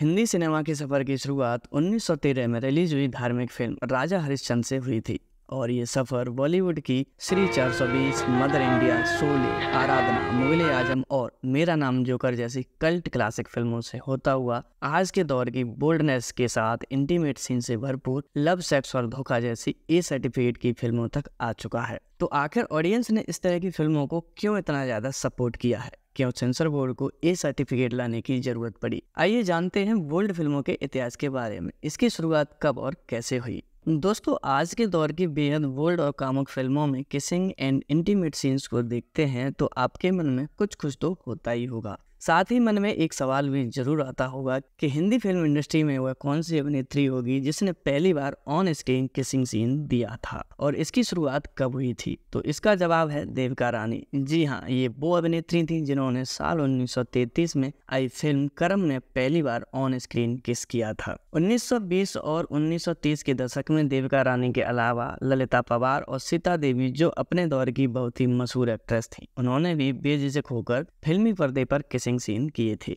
Hindi cinema के सफ़र की शुरुआत उन्नीस में रिलीज हुई धार्मिक फिल्म राजा हरिश्चंद से हुई थी और ये सफ़र बॉलीवुड की श्री 420 मदर इंडिया सोले आराधना मुगल आजम और मेरा नाम जोकर जैसी कल्ट क्लासिक फिल्मों से होता हुआ आज के दौर की बोल्डनेस के साथ इंटीमेट सीन से भरपूर लव सेक्स और धोखा जैसी ए सर्टिफिकेट की फिल्मों तक आ चुका है तो आखिर ऑडियंस ने इस तरह की फिल्मों को क्यों इतना ज़्यादा सपोर्ट किया है क्यों सेंसर बोर्ड को ए सर्टिफिकेट लाने की जरूरत पड़ी आइए जानते हैं बोल्ड फिल्मों के इतिहास के बारे में इसकी शुरुआत कब और कैसे हुई दोस्तों आज के दौर की बेहद बोल्ड और कामुक फिल्मों में किसिंग एंड इंटीमेट सीन्स को देखते हैं तो आपके मन में कुछ कुछ तो होता ही होगा साथ ही मन में एक सवाल भी जरूर आता होगा कि हिंदी फिल्म इंडस्ट्री में वह कौन सी अभिनेत्री होगी जिसने पहली बार ऑन स्क्रीन किसिंग सीन दिया था और इसकी शुरुआत कब हुई थी तो इसका जवाब है देवका रानी जी हाँ ये वो अभिनेत्री थी जिन्होंने साल 1933 में आई फिल्म करम में पहली बार ऑन स्क्रीन किस किया था 1920 और 1930 के दशक में देविका रानी के अलावा ललिता पवार और सीता देवी जो अपने दौर की बहुत ही मशहूर एक्ट्रेस थी उन्होंने भी बेझिझक होकर फिल्मी पर्दे पर किस डांसिंग सीन किए थे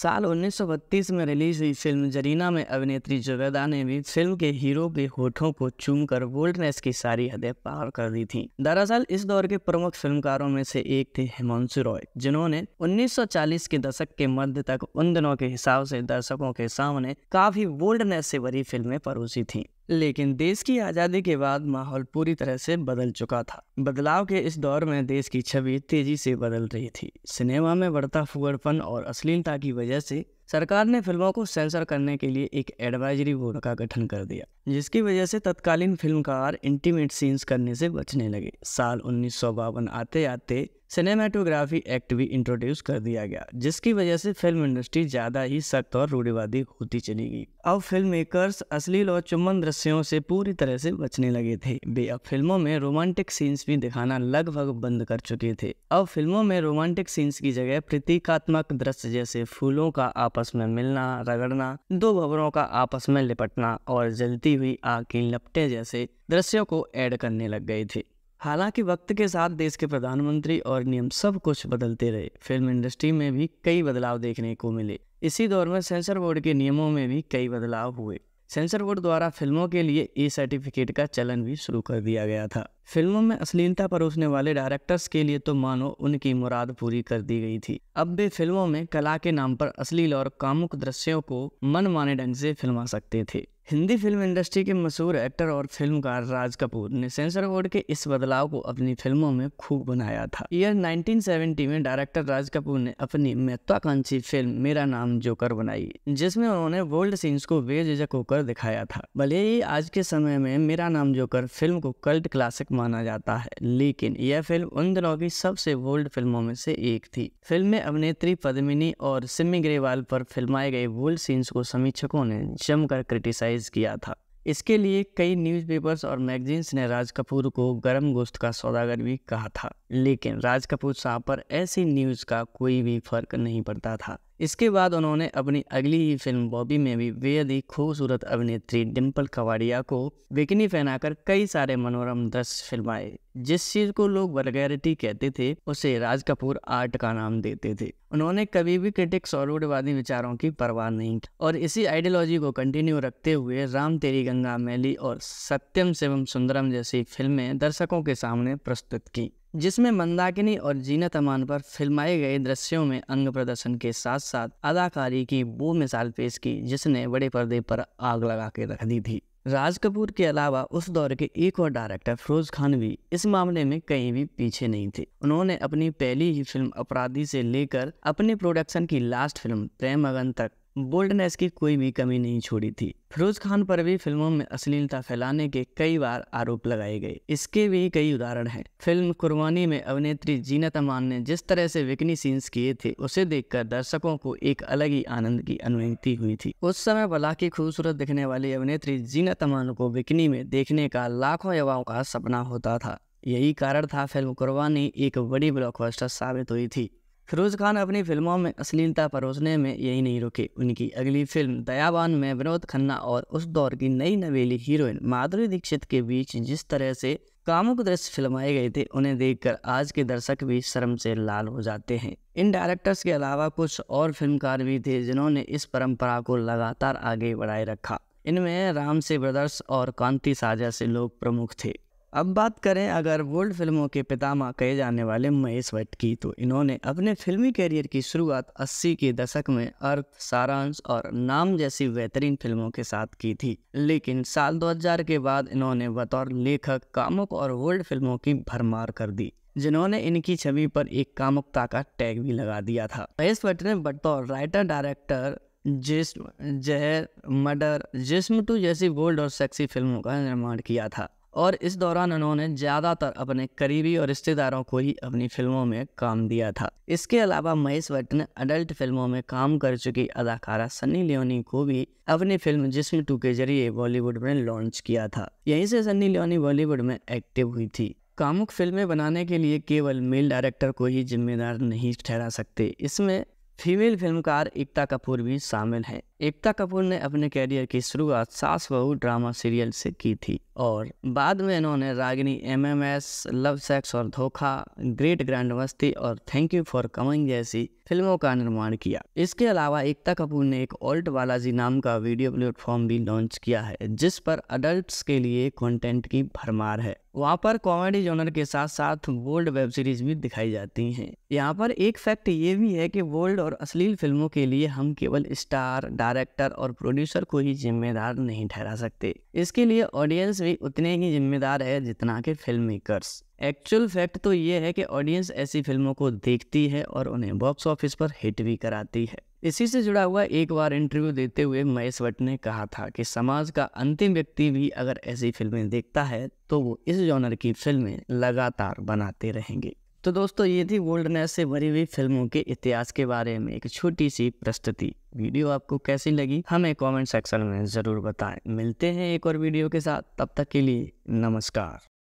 साल 1932 में रिलीज हुई फिल्म जरीना में अभिनेत्री जुबैदा ने भी फिल्म के हीरो के होठों को चूमकर बोल्डनेस की सारी हदें पार कर दी थी दरअसल इस दौर के प्रमुख फिल्मकारों में से एक थे हिमांशु रॉय जिन्होंने 1940 के दशक के मध्य तक उन दिनों के हिसाब से दर्शकों के सामने काफी बोल्डनेस से भरी फिल्में परोसी थी लेकिन देश की आज़ादी के बाद माहौल पूरी तरह से बदल चुका था बदलाव के इस दौर में देश की छवि तेजी से बदल रही थी सिनेमा में बढ़ता फुगड़पन और अश्लीलता की वजह से सरकार ने फिल्मों को सेंसर करने के लिए एक एडवाइजरी बोर्ड का गठन कर दिया जिसकी वजह से तत्कालीन फिल्मकार इंटीमेट सीन्स करने से बचने लगे साल उन्नीस आते आते सिनेमाटोग्राफी एक्ट भी इंट्रोड्यूस कर दिया गया जिसकी वजह से फिल्म इंडस्ट्री ज़्यादा ही सख्त और रूढ़िवादी होती चली गई अब फिल्म मेकर्स अश्लील और चुम्बन दृश्यों से पूरी तरह से बचने लगे थे वे अब फिल्मों में रोमांटिक सीन्स भी दिखाना लगभग बंद कर चुके थे अब फिल्मों में रोमांटिक सीन्स की जगह प्रतीकात्मक दृश्य जैसे फूलों का आपस आपस में मिलना रगड़ना दो भवरों का आपस में लिपटना और जलती हुई आग की लपटे जैसे दृश्यों को ऐड करने लग गई थी हालांकि वक्त के साथ देश के प्रधानमंत्री और नियम सब कुछ बदलते रहे फिल्म इंडस्ट्री में भी कई बदलाव देखने को मिले इसी दौर में सेंसर बोर्ड के नियमों में भी कई बदलाव हुए सेंसर बोर्ड द्वारा फिल्मों के लिए ई सर्टिफिकेट का चलन भी शुरू कर दिया गया था फिल्मों में अश्लीलता परोसने वाले डायरेक्टर्स के लिए तो मानो उनकी मुराद पूरी कर दी गई थी अब वे फिल्मों में कला के नाम पर अश्लील और कामुक दृश्यों को मनमाने ढंग से फिल्मा सकते थे हिंदी फिल्म इंडस्ट्री के मशहूर एक्टर और फिल्मकार राज कपूर ने सेंसर बोर्ड के इस बदलाव को अपनी फिल्मों में खूब बनाया था ईयर 1970 में डायरेक्टर राज कपूर ने अपनी महत्वाकांक्षी फिल्म मेरा नाम जोकर बनाई जिसमें उन्होंने वर्ल्ड सीन्स को बेझिझक होकर दिखाया था भले ही आज के समय में मेरा नाम जोकर फिल्म को कल्ट क्लासिक माना जाता है लेकिन यह फिल्म उन दिनों की सबसे वर्ल्ड फिल्मों में से एक थी फिल्म में अभिनेत्री पद्मिनी और सिमी ग्रेवाल पर फिल्माए गए वर्ल्ड सीन्स को समीक्षकों ने जमकर क्रिटिसाइज खारिज किया था इसके लिए कई न्यूज़पेपर्स और मैगजीन्स ने राज कपूर को गर्म गुस्त का सौदागर भी कहा था लेकिन राज कपूर साहब पर ऐसी न्यूज़ का कोई भी फर्क नहीं पड़ता था इसके बाद उन्होंने अपनी अगली ही फिल्म बॉबी में भी बेहद ही खूबसूरत अभिनेत्री डिम्पल कवाड़िया को बिकनी पहनाकर कई सारे मनोरम दृश्य फिल्माए जिस चीज को लोग वर्गैरिटी कहते थे उसे राज कपूर आर्ट का नाम देते थे उन्होंने कभी भी क्रिटिक्स और रूढ़वादी विचारों की परवाह नहीं की और इसी आइडियोलॉजी को कंटिन्यू रखते हुए राम तेरी गंगा मैली और सत्यम शिवम सुंदरम जैसी फिल्में दर्शकों के सामने प्रस्तुत की जिसमें मंदाकिनी और जीनत अमान पर फिल्माए गए दृश्यों में अंग प्रदर्शन के साथ साथ अदाकारी की वो मिसाल पेश की जिसने बड़े पर्दे पर आग लगा के रख दी थी राज कपूर के अलावा उस दौर के एक और डायरेक्टर फिरोज खान भी इस मामले में कहीं भी पीछे नहीं थे उन्होंने अपनी पहली ही फिल्म अपराधी से लेकर अपने प्रोडक्शन की लास्ट फिल्म प्रेम अगन तक बोल्डनेस की कोई भी कमी नहीं छोड़ी थी फिरोज खान पर भी फिल्मों में अश्लीलता फैलाने के कई बार आरोप लगाए गए इसके भी कई उदाहरण हैं। फिल्म कुर्बानी में अभिनेत्री जीनत अमान ने जिस तरह से विकनी सीन्स किए थे उसे देखकर दर्शकों को एक अलग ही आनंद की अनुभूति हुई थी उस समय भला की खूबसूरत दिखने वाली अभिनेत्री जीनत अमान को विकनी में देखने का लाखों युवाओं का सपना होता था यही कारण था फिल्म कुर्बानी एक बड़ी ब्लॉकबस्टर साबित हुई थी फिरोज़ खान अपनी फिल्मों में अश्लीलता परोसने में यही नहीं रुके उनकी अगली फिल्म दयाबान में विनोद खन्ना और उस दौर की नई नवेली हीरोइन माधुरी दीक्षित के बीच जिस तरह से कामुक दृश्य फिल्माए गए थे उन्हें देखकर आज के दर्शक भी शर्म से लाल हो जाते हैं इन डायरेक्टर्स के अलावा कुछ और फिल्मकार भी थे जिन्होंने इस परंपरा को लगातार आगे बढ़ाए रखा इनमें राम से ब्रदर्स और कांति साजा से लोग प्रमुख थे अब बात करें अगर वर्ल्ड फिल्मों के पितामह कहे जाने वाले महेश भट्ट की तो इन्होंने अपने फिल्मी करियर की शुरुआत 80 के दशक में अर्थ सारांश और नाम जैसी बेहतरीन फिल्मों के साथ की थी लेकिन साल 2000 के बाद इन्होंने बतौर लेखक कामुक और वर्ल्ड फिल्मों की भरमार कर दी जिन्होंने इनकी छवि पर एक कामुकता का टैग भी लगा दिया था महेश भट्ट ने बतौर राइटर डायरेक्टर जिस्म जहर मर्डर जिस्म टू जैसी बोल्ड और सेक्सी फिल्मों का निर्माण किया था और इस दौरान उन्होंने ज़्यादातर अपने करीबी और रिश्तेदारों को ही अपनी फिल्मों में काम दिया था इसके अलावा महेश भट्ट ने अडल्ट फिल्मों में काम कर चुकी अदाकारा सन्नी लियोनी को भी अपनी फिल्म जिसम टू के जरिए बॉलीवुड में लॉन्च किया था यहीं से सन्नी लियोनी बॉलीवुड में एक्टिव हुई थी कामुक फिल्में बनाने के लिए केवल मेल डायरेक्टर को ही जिम्मेदार नहीं ठहरा सकते इसमें फीमेल फिल्मकार एकता कपूर भी शामिल हैं। एकता कपूर ने अपने कैरियर की शुरुआत सास बहू ड्रामा सीरियल से की थी और बाद में इन्होंने रागिनी एमएमएस, लव सेक्स और धोखा ग्रेट ग्रैंड मस्ती और थैंक यू फॉर कमिंग जैसी फिल्मों का निर्माण किया इसके अलावा एकता कपूर ने एक ओल्ट बालाजी नाम का वीडियो प्लेटफॉर्म भी लॉन्च किया है जिस पर अडल्ट के लिए कॉन्टेंट की भरमार है वहाँ पर कॉमेडी जॉनर के साथ साथ वर्ल्ड वेब सीरीज भी दिखाई जाती हैं यहाँ पर एक फैक्ट ये भी है कि वर्ल्ड और अश्लील फिल्मों के लिए हम केवल स्टार डायरेक्टर और प्रोड्यूसर को ही जिम्मेदार नहीं ठहरा सकते इसके लिए ऑडियंस भी उतने ही जिम्मेदार है जितना के फिल्म मेकर्स एक्चुअल फैक्ट तो ये है कि ऑडियंस ऐसी फिल्मों को देखती है और उन्हें बॉक्स ऑफिस पर हिट भी कराती है इसी से जुड़ा हुआ एक बार इंटरव्यू देते हुए महेश भट्ट ने कहा था कि समाज का अंतिम व्यक्ति भी अगर ऐसी फिल्में देखता है तो वो इस जॉनर की फिल्में लगातार बनाते रहेंगे तो दोस्तों ये थी वर्ल्डनेस से भरी हुई फिल्मों के इतिहास के बारे में एक छोटी सी प्रस्तुति वीडियो आपको कैसी लगी हमें कमेंट सेक्शन में ज़रूर बताएं मिलते हैं एक और वीडियो के साथ तब तक के लिए नमस्कार